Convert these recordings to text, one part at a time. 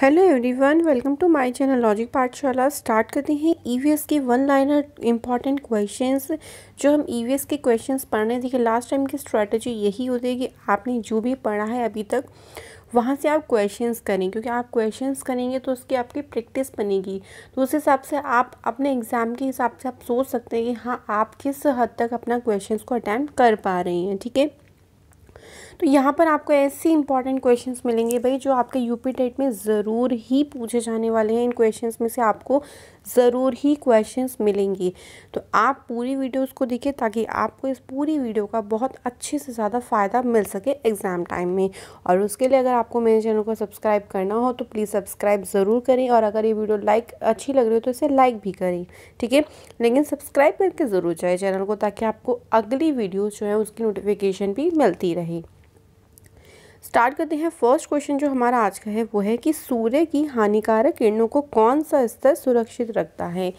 hello everyone welcome to my channel logic Pathshala start करते हैं EVS e के one liner important questions जो हम ईवीएस e के क्वेश्चंस पढ़ रहे हैं देखिए लास्ट टाइम की स्ट्रैटेजी यही होती है कि आपने जो भी पढ़ा है अभी तक वहाँ से आप क्वेश्चंस करें क्योंकि आप क्वेश्चंस करेंगे तो उसकी आपकी प्रैक्टिस बनेगी तो उस हिसाब से आप अपने एग्ज़ाम के हिसाब से आप सोच सकते हैं कि हाँ आप किस हद तक अपना क्वेश्चन को अटैम्प्ट कर पा रहे हैं ठीक है तो यहाँ पर आपको ऐसे इंपॉर्टेंट क्वेश्चंस मिलेंगे भाई जो आपके यूपी टेट में ज़रूर ही पूछे जाने वाले हैं इन क्वेश्चंस में से आपको ज़रूर ही क्वेश्चंस मिलेंगी तो आप पूरी वीडियोस को देखिए ताकि आपको इस पूरी वीडियो का बहुत अच्छे से ज़्यादा फ़ायदा मिल सके एग्ज़ाम टाइम में और उसके लिए अगर आपको मेरे चैनल को सब्सक्राइब करना हो तो प्लीज़ सब्सक्राइब ज़रूर करें और अगर ये वीडियो लाइक अच्छी लग रही हो तो इसे लाइक भी करें ठीक है लेकिन सब्सक्राइब करके ज़रूर जाए चैनल को ताकि आपको अगली वीडियो जो है उसकी नोटिफिकेशन भी मिलती रहे स्टार्ट करते हैं फर्स्ट क्वेश्चन जो हमारा आज का है वो है कि सूर्य की हानिकारक किरणों को कौन सा स्तर सुरक्षित रखता है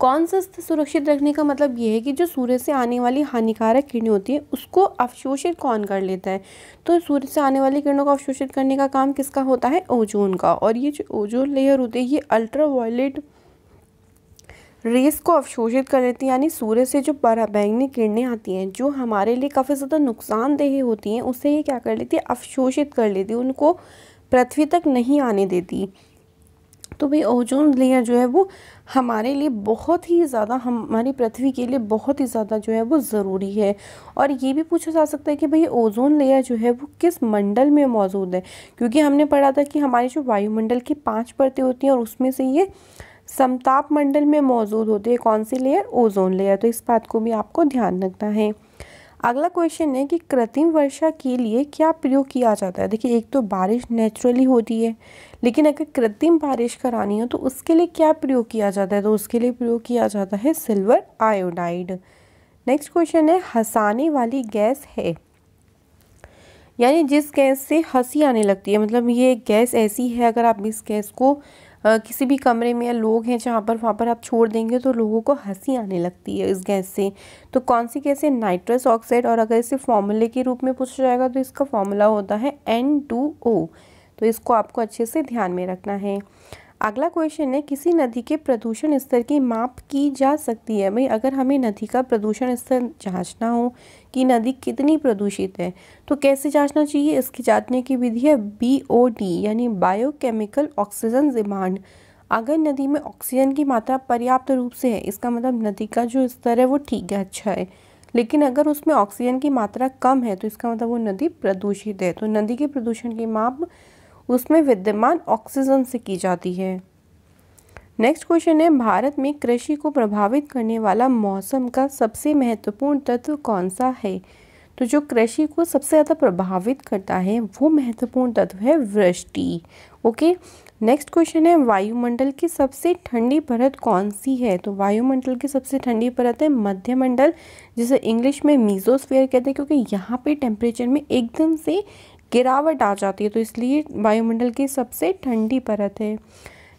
कौन सा स्तर सुरक्षित रखने का मतलब ये है कि जो सूर्य से आने वाली हानिकारक किरणें होती है उसको अवशोषित कौन कर लेता है तो सूर्य से आने वाली किरणों को अवशोषित करने का काम किसका होता है ओजोन का और ये जो ओजोन लेयर होती है ये अल्ट्रा वायलेट रेस को अवशोषित कर लेती हैं यानी सूर्य से जो बैंगनी किरणें आती हैं जो हमारे लिए काफ़ी ज़्यादा नुकसानदेह होती हैं उसे ये क्या कर लेती है अवशोषित कर लेती है उनको पृथ्वी तक नहीं आने देती तो भाई ओजोन लेयर जो है वो हमारे लिए बहुत ही ज़्यादा हमारी पृथ्वी के लिए बहुत ही ज़्यादा जो है वो ज़रूरी है और ये भी पूछा जा सकता है कि भाई ओजोन लेयर जो है वो किस मंडल में मौजूद है क्योंकि हमने पढ़ा था कि हमारे जो वायुमंडल की पाँच परतें होती हैं और उसमें से ये समताप मंडल में मौजूद होती है कौन सी लेयर ओजोन लेयर तो इस बात को भी आपको ध्यान रखना है अगला क्वेश्चन है कि कृत्रिम वर्षा के लिए क्या प्रयोग किया जाता है देखिए एक तो बारिश नेचुरली होती है लेकिन अगर कृत्रिम बारिश करानी हो तो उसके लिए क्या प्रयोग किया जाता है तो उसके लिए प्रयोग किया जाता है सिल्वर आयोडाइड नेक्स्ट क्वेश्चन है हंसाने वाली गैस है यानी जिस गैस से हंसी आने लगती है मतलब ये गैस ऐसी है अगर आप इस गैस को किसी भी कमरे में या लोग हैं जहाँ पर वहाँ पर आप छोड़ देंगे तो लोगों को हंसी आने लगती है इस गैस से तो कौन सी गैस है नाइट्रस ऑक्साइड और अगर इसे फॉर्मूले के रूप में पूछा जाएगा तो इसका फॉर्मूला होता है एन टू ओ तो इसको आपको अच्छे से ध्यान में रखना है अगला क्वेश्चन है किसी नदी के प्रदूषण स्तर की माप की जा सकती है भाई अगर हमें नदी का प्रदूषण स्तर जांचना हो कि नदी कितनी प्रदूषित है तो कैसे जांचना चाहिए इसकी जांचने की विधि है बी ओ डी यानी बायोकेमिकल ऑक्सीजन डिमांड अगर नदी में ऑक्सीजन की मात्रा पर्याप्त रूप से है इसका मतलब नदी का जो स्तर है वो ठीक है अच्छा है लेकिन अगर उसमें ऑक्सीजन की मात्रा कम है तो इसका मतलब वो नदी प्रदूषित है तो नदी के प्रदूषण की माप उसमें विद्यमान ऑक्सीजन से की जाती है नेक्स्ट क्वेश्चन है भारत में कृषि को प्रभावित करने वाला मौसम का सबसे महत्वपूर्ण तत्व कौन सा है तो जो कृषि को सबसे ज़्यादा प्रभावित करता है वो महत्वपूर्ण तत्व है वृष्टि ओके नेक्स्ट क्वेश्चन है वायुमंडल की सबसे ठंडी परत कौन सी है तो वायुमंडल की सबसे ठंडी परत है मध्यमंडल जिसे इंग्लिश में मीजोस्फेयर कहते हैं क्योंकि यहाँ पे टेम्परेचर में एकदम से गिरावट आ जाती है तो इसलिए वायुमंडल की सबसे ठंडी परत है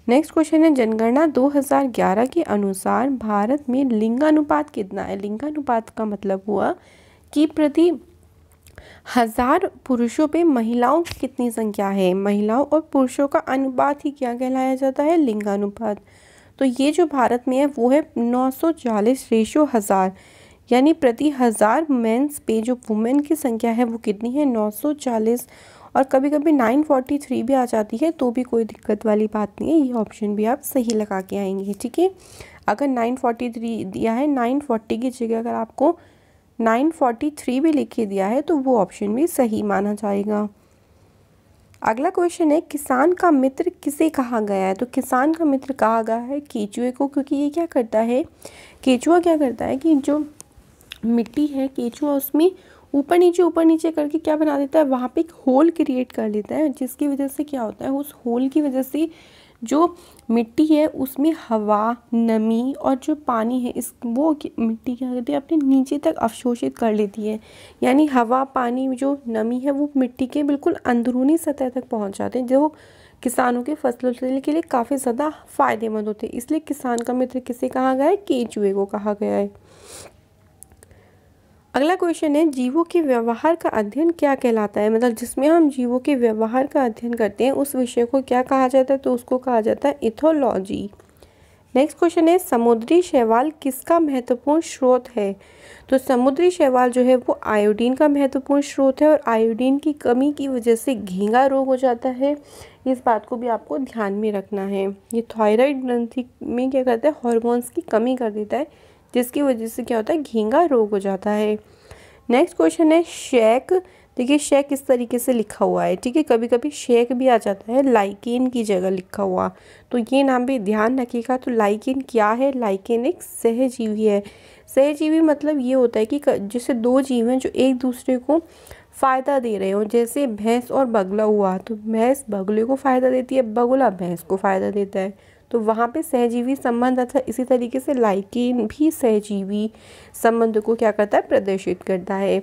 नेक्स्ट क्वेश्चन है जनगणना 2011 के अनुसार भारत में लिंगानुपात कितना है लिंगानुपात का मतलब हुआ कि प्रति हजार पुरुषों पे महिलाओं की कितनी संख्या है महिलाओं और पुरुषों का अनुपात ही क्या कहलाया जाता है लिंगानुपात तो ये जो भारत में है वो है नौ चालीस रेशो हज़ार यानी प्रति हज़ार मेंस पे जो वुमेन की संख्या है वो कितनी है 940 और कभी कभी 943 भी आ जाती है तो भी कोई दिक्कत वाली बात नहीं है ये ऑप्शन भी आप सही लगा के आएंगे ठीक है अगर 943 दिया है 940 की जगह अगर आपको 943 भी लिख के दिया है तो वो ऑप्शन भी सही माना जाएगा अगला क्वेश्चन है किसान का मित्र किसे कहा गया है तो किसान का मित्र कहा गया है केचुए को क्योंकि ये क्या करता है केचुआ क्या करता है कि जो मिट्टी है केचुआ उसमें ऊपर नीचे ऊपर नीचे करके क्या बना देता है वहाँ पे एक होल क्रिएट कर देता है जिसकी वजह से क्या होता है उस होल की वजह से जो मिट्टी है उसमें हवा नमी और जो पानी है इस वो मिट्टी क्या करती है अपने नीचे तक अवशोषित कर लेती है यानी हवा पानी जो नमी है वो मिट्टी के बिल्कुल अंदरूनी सतह तक पहुँच जाते हैं जो किसानों के फसलों के लिए काफ़ी ज़्यादा फायदेमंद होते हैं इसलिए किसान का मित्र किसे कहा गया है केचुए को कहा गया है अगला क्वेश्चन है जीवों के व्यवहार का अध्ययन क्या कहलाता है मतलब जिसमें हम जीवों के व्यवहार का अध्ययन करते हैं उस विषय को क्या कहा जाता है तो उसको कहा जाता है इथोलॉजी नेक्स्ट क्वेश्चन है समुद्री शैवाल किसका महत्वपूर्ण स्रोत है तो समुद्री शैवाल जो है वो आयोडीन का महत्वपूर्ण स्रोत है और आयोडीन की कमी की वजह से घेंगा रोग हो जाता है इस बात को भी आपको ध्यान में रखना है ये थायराइड ग्रंथि में क्या करता है हॉर्मोन्स की कमी कर देता है जिसकी वजह से क्या होता है घींगा रोग हो जाता है नेक्स्ट क्वेश्चन है शेक देखिए शेक इस तरीके से लिखा हुआ है ठीक है कभी कभी शेक भी आ जाता है लाइकेन की जगह लिखा हुआ तो ये नाम भी ध्यान रखिएगा तो लाइकेन क्या है लाइकेन एक सहजीवी है सहजीवी मतलब ये होता है कि जैसे दो जीव हैं जो एक दूसरे को फ़ायदा दे रहे हों जैसे भैंस और बगला हुआ तो भैंस बगले को फ़ायदा देती है बगुला भैंस को फ़ायदा देता है तो वहाँ पे सहजीवी संबंध अथवा इसी तरीके से लाइकेन भी सहजीवी संबंध को क्या करता है प्रदर्शित करता है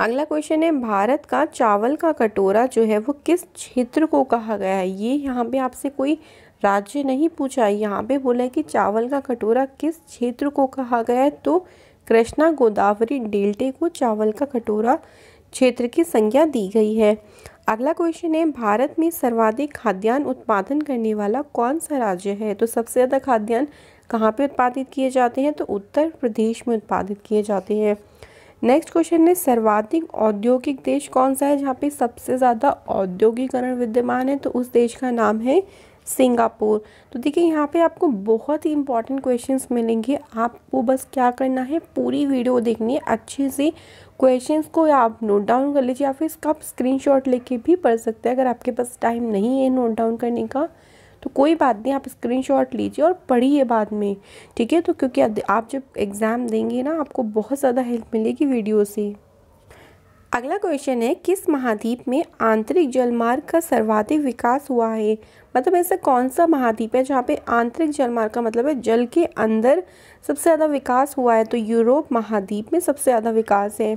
अगला क्वेश्चन है भारत का चावल का कटोरा जो है वो किस क्षेत्र को कहा गया है ये यहाँ पे आपसे कोई राज्य नहीं पूछा यहाँ पे बोला है कि चावल का कटोरा किस क्षेत्र को कहा गया है तो कृष्णा गोदावरी डेल्टे को चावल का कटोरा क्षेत्र की संज्ञा दी गई है अगला क्वेश्चन है भारत में सर्वाधिक खाद्यान्न उत्पादन करने वाला कौन सा राज्य है तो सबसे ज़्यादा खाद्यान्न कहाँ पे उत्पादित किए जाते हैं तो उत्तर प्रदेश में उत्पादित किए जाते हैं नेक्स्ट क्वेश्चन है सर्वाधिक औद्योगिक देश कौन सा है जहाँ पे सबसे ज़्यादा औद्योगिकरण विद्यमान है तो उस देश का नाम है सिंगापुर तो देखिए यहाँ पे आपको बहुत ही इंपॉर्टेंट क्वेश्चंस मिलेंगे आपको बस क्या करना है पूरी वीडियो देखनी है अच्छे से क्वेश्चंस को आप नोट डाउन कर लीजिए या फिर इसका आप शॉट लेके भी पढ़ सकते हैं अगर आपके पास टाइम नहीं है नोट डाउन करने का तो कोई बात नहीं आप स्क्रीनशॉट लीजिए और पढ़िए बाद में ठीक है तो क्योंकि आप जब एग्ज़ाम देंगे ना आपको बहुत ज़्यादा हेल्प मिलेगी वीडियो से अगला क्वेश्चन है किस महाद्वीप में आंतरिक जलमार्ग का सर्वाधिक विकास हुआ है मतलब ऐसा कौन सा महाद्वीप है जहाँ पे आंतरिक जलमार्ग का मतलब है जल के अंदर सबसे ज़्यादा विकास हुआ है तो यूरोप महाद्वीप में सबसे ज़्यादा विकास है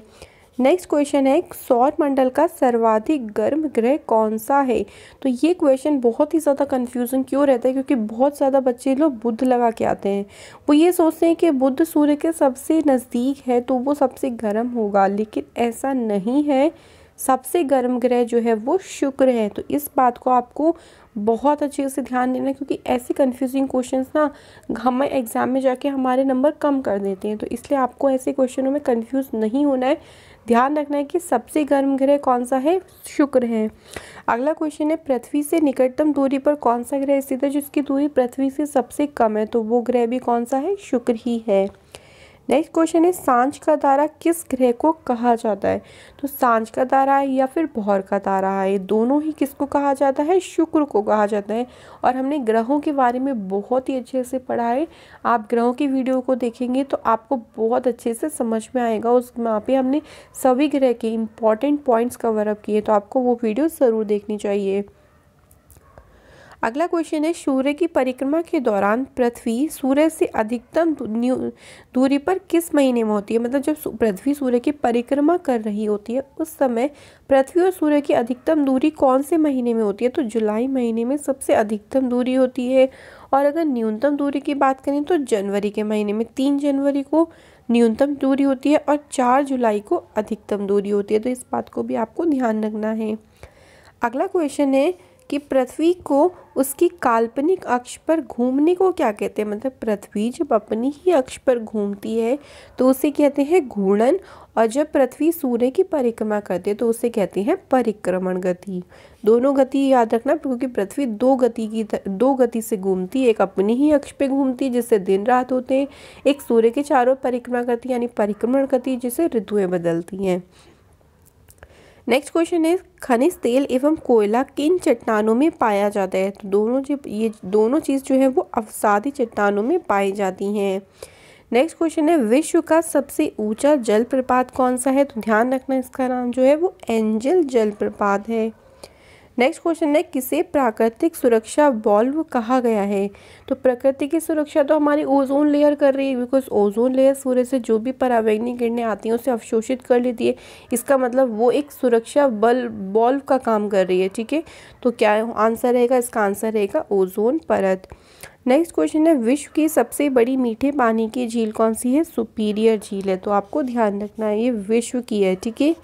नेक्स्ट क्वेश्चन है सौर मंडल का सर्वाधिक गर्म ग्रह कौन सा है तो ये क्वेश्चन बहुत ही ज़्यादा कन्फ्यूजन क्यों रहता है क्योंकि बहुत ज़्यादा बच्चे लोग बुद्ध लगा के आते हैं वो ये सोचते हैं कि बुद्ध सूर्य के सबसे नज़दीक है तो वो सबसे गर्म होगा लेकिन ऐसा नहीं है सबसे गर्म ग्रह जो है वो शुक्र है तो इस बात को आपको बहुत अच्छे से ध्यान देना क्योंकि ऐसे कन्फ्यूजिंग क्वेश्चन ना हमें एग्ज़ाम में जाके हमारे नंबर कम कर देते हैं तो इसलिए आपको ऐसे क्वेश्चनों में कन्फ्यूज़ नहीं होना है ध्यान रखना है कि सबसे गर्म ग्रह कौन सा है शुक्र है अगला क्वेश्चन है पृथ्वी से निकटतम दूरी पर कौन सा ग्रह स्थित है जिसकी दूरी पृथ्वी से सबसे कम है तो वो ग्रह भी कौन सा है शुक्र ही है नेक्स्ट क्वेश्चन है सांझ का तारा किस ग्रह को कहा जाता है तो सांझ का तारा है या फिर भौर का तारा है दोनों ही किसको कहा जाता है शुक्र को कहा जाता है और हमने ग्रहों के बारे में बहुत ही अच्छे से पढ़ा है आप ग्रहों की वीडियो को देखेंगे तो आपको बहुत अच्छे से समझ में आएगा उस वहाँ पर हमने सभी ग्रह के इंपॉर्टेंट पॉइंट्स कवर अप किए तो आपको वो वीडियो ज़रूर देखनी चाहिए अगला क्वेश्चन है सूर्य की परिक्रमा के दौरान पृथ्वी सूर्य से अधिकतम दूरी पर किस महीने में होती है मतलब जब पृथ्वी सूर्य की परिक्रमा कर रही होती है उस समय पृथ्वी और सूर्य की अधिकतम दूरी कौन से महीने में होती है तो जुलाई महीने में सबसे अधिकतम दूरी होती है और अगर न्यूनतम दूरी की बात करें तो जनवरी के महीने में तीन जनवरी को न्यूनतम दूरी होती है और चार जुलाई को अधिकतम दूरी होती है तो इस बात को भी आपको ध्यान रखना है अगला क्वेश्चन है कि पृथ्वी को उसकी काल्पनिक अक्ष पर घूमने को क्या कहते हैं मतलब पृथ्वी जब अपनी ही अक्ष पर घूमती है तो उसे कहते हैं घूर्णन और जब पृथ्वी सूर्य की परिक्रमा करती है तो उसे कहते हैं परिक्रमण गति दोनों गति याद रखना क्योंकि पृथ्वी दो गति की दो गति से घूमती है एक अपनी ही अक्ष पे घूमती है जिससे दिन रात होते हैं एक सूर्य के चारों परिक्रमा करती है यानी परिक्रमण गति जिसे ऋतुएँ बदलती हैं नेक्स्ट क्वेश्चन है खनिज तेल एवं कोयला किन चट्टानों में पाया जाता है तो दोनों जो ये दोनों चीज़ जो है वो अवसादी चट्टानों में पाई जाती हैं नेक्स्ट क्वेश्चन है विश्व का सबसे ऊंचा जलप्रपात कौन सा है तो ध्यान रखना इसका नाम जो है वो एंजल जलप्रपात है नेक्स्ट क्वेश्चन है किसे प्राकृतिक सुरक्षा वॉल्व कहा गया है तो प्रकृति की सुरक्षा तो हमारी ओजोन लेयर कर रही है बिकॉज ओजोन लेयर सूर्य से जो भी परावैग्नि किरणें आती हैं उसे अवशोषित कर लेती है इसका मतलब वो एक सुरक्षा बल वॉल्व का काम कर रही है ठीक है तो क्या आंसर रहेगा इसका आंसर रहेगा ओजोन परत नेक्स्ट क्वेश्चन है विश्व की सबसे बड़ी मीठे पानी की झील कौन सी है सुपीरियर झील है तो आपको ध्यान रखना है ये विश्व की है ठीक है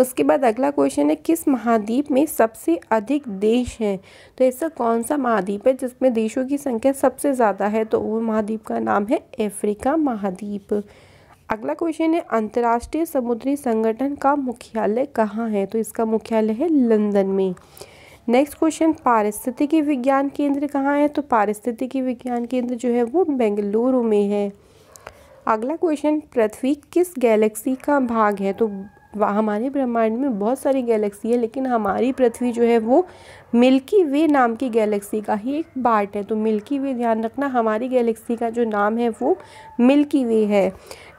उसके बाद अगला क्वेश्चन है किस महाद्वीप में सबसे अधिक देश हैं तो ऐसा कौन सा महाद्वीप है जिसमें देशों की संख्या सबसे ज़्यादा है तो वो महाद्वीप का नाम है अफ्रीका महाद्वीप अगला क्वेश्चन है अंतर्राष्ट्रीय समुद्री संगठन का मुख्यालय कहाँ है तो इसका मुख्यालय है लंदन में नेक्स्ट क्वेश्चन पारिस्थितिकी विज्ञान केंद्र कहाँ है तो पारिस्थितिकी विज्ञान केंद्र जो है वो बेंगलुरु में है अगला क्वेश्चन पृथ्वी किस गैलेक्सी का भाग है तो हमारे ब्रह्मांड में बहुत सारी गैलेक्सी है लेकिन हमारी पृथ्वी जो है वो मिल्की वे नाम की गैलेक्सी का ही एक पार्ट है तो मिल्की वे ध्यान रखना हमारी गैलेक्सी का जो नाम है वो मिल्की वे है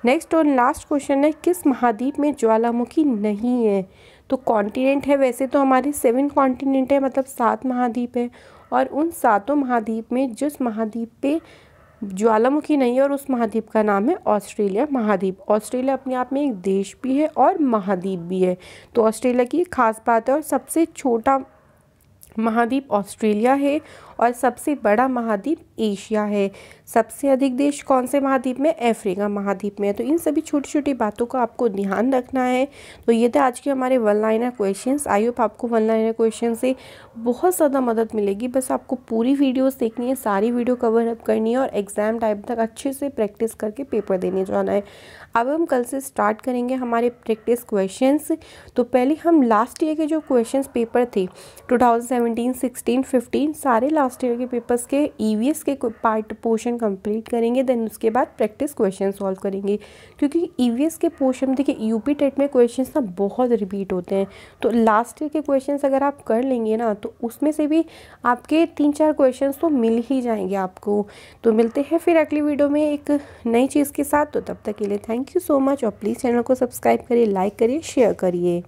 नेक्स्ट और लास्ट क्वेश्चन है किस महाद्वीप में ज्वालामुखी नहीं है तो कॉन्टिनेंट है वैसे तो हमारे सेवन कॉन्टिनेंट है मतलब सात महाद्वीप है और उन सातों महाद्वीप में जिस महाद्वीप पे ज्वालामुखी नहीं है और उस महाद्वीप का नाम है ऑस्ट्रेलिया महाद्वीप ऑस्ट्रेलिया अपने आप में एक देश भी है और महाद्वीप भी है तो ऑस्ट्रेलिया की खास बात है और सबसे छोटा महाद्वीप ऑस्ट्रेलिया है और सबसे बड़ा महाद्वीप एशिया है सबसे अधिक देश कौन से महाद्वीप में अफ्रीका महाद्वीप में है तो इन सभी छोटी छोटी बातों का आपको ध्यान रखना है तो ये थे आज के हमारे one liner question I hope आपको वन लाइनर क्वेश्चन से बहुत ज़्यादा मदद मिलेगी बस आपको पूरी वीडियोस देखनी है सारी वीडियो कवर अप करनी है और एग्ज़ाम टाइम तक अच्छे से प्रैक्टिस करके पेपर देने जाना है अब हम कल से स्टार्ट करेंगे हमारे प्रैक्टिस क्वेश्चंस तो पहले हम लास्ट ईयर के जो क्वेश्चंस पेपर थे 2017, 16, 15 सारे लास्ट लास्ट ईयर के पेपर्स के ई e के पार्ट पोर्शन कंप्लीट करेंगे देन उसके बाद प्रैक्टिस क्वेश्चन सॉल्व करेंगे क्योंकि ई e के पोर्शन देखिए यूपी टेट में क्वेश्चन ना बहुत रिपीट होते हैं तो लास्ट ईयर के क्वेश्चन अगर आप कर लेंगे ना तो उसमें से भी आपके तीन चार क्वेश्चन तो मिल ही जाएंगे आपको तो मिलते हैं फिर अगली वीडियो में एक नई चीज़ के साथ तो तब तक के लिए थैंक यू सो मच और प्लीज़ चैनल को सब्सक्राइब करिए लाइक करिए शेयर करिए